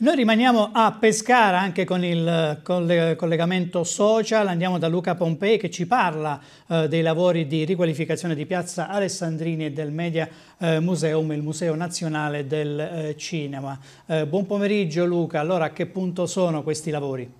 Noi rimaniamo a Pescara anche con il collegamento social, andiamo da Luca Pompei che ci parla eh, dei lavori di riqualificazione di piazza Alessandrini e del Media eh, Museum, il Museo Nazionale del eh, Cinema. buon pomeriggio Luca, allora a che punto sono questi lavori?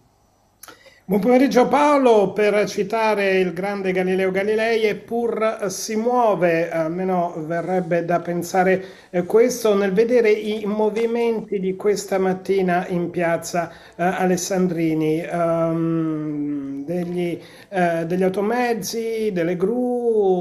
Buon pomeriggio Paolo, per citare il grande Galileo Galilei, eppur si muove, almeno verrebbe da pensare eh, questo, nel vedere i movimenti di questa mattina in piazza eh, Alessandrini, um, degli, eh, degli automezzi, delle gru,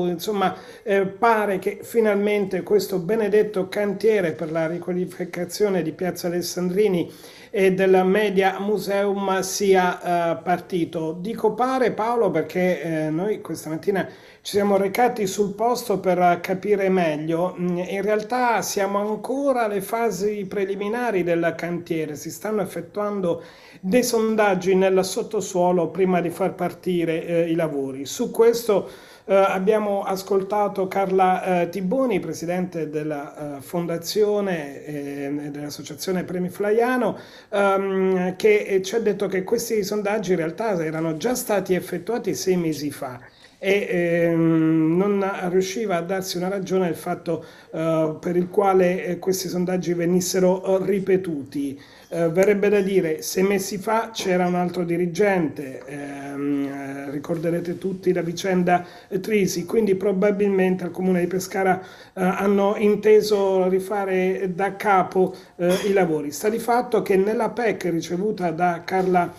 insomma, eh, pare che finalmente questo benedetto cantiere per la riqualificazione di Piazza Alessandrini e del Media Museum sia eh, partito. Dico pare Paolo perché eh, noi questa mattina ci siamo recati sul posto per eh, capire meglio. Mm, in realtà siamo ancora alle fasi preliminari del cantiere, si stanno effettuando dei sondaggi nel sottosuolo prima di far partire eh, i lavori. Su questo eh, abbiamo ascoltato Carla eh, Tiboni, presidente della eh, fondazione eh, dell'associazione Premi Flaiano, ehm, che ci ha detto che questi sondaggi in realtà erano già stati effettuati sei mesi fa e ehm, non riusciva a darsi una ragione del fatto eh, per il quale eh, questi sondaggi venissero eh, ripetuti. Eh, verrebbe da dire, sei mesi fa c'era un altro dirigente, ehm, eh, ricorderete tutti la vicenda Trisi, quindi probabilmente al Comune di Pescara eh, hanno inteso rifare da capo i lavori. Sta di fatto che nella PEC ricevuta da Carla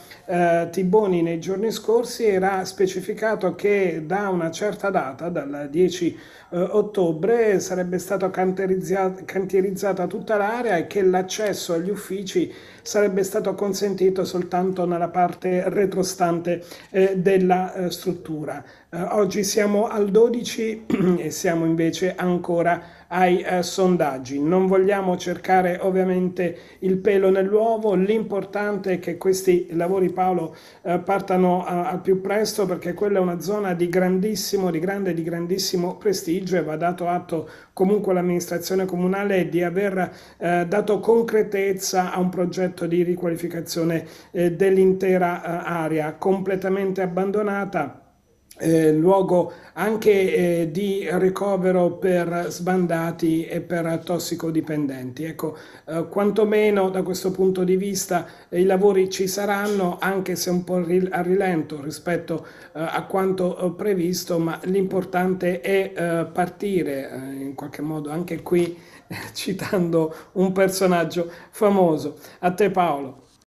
Tiboni nei giorni scorsi era specificato che da una certa data, dal 10 eh, ottobre, sarebbe stata cantierizzata tutta l'area e che l'accesso agli uffici sarebbe stato consentito soltanto nella parte retrostante eh, della eh, struttura. Eh, oggi siamo al 12 e siamo invece ancora ai eh, sondaggi. Non vogliamo cercare ovviamente il pelo nell'uovo, l'importante è che questi lavori Paolo eh, partano eh, al più presto perché quella è una zona di grandissimo, di grande, di grandissimo prestigio e va dato atto comunque all'amministrazione comunale di aver eh, dato concretezza a un progetto di riqualificazione eh, dell'intera eh, area completamente abbandonata eh, luogo anche eh, di ricovero per sbandati e per tossicodipendenti. Ecco, eh, quantomeno da questo punto di vista eh, i lavori ci saranno, anche se un po' a rilento rispetto eh, a quanto eh, previsto, ma l'importante è partire in qualche modo anche qui citando un personaggio famoso. A te Paolo.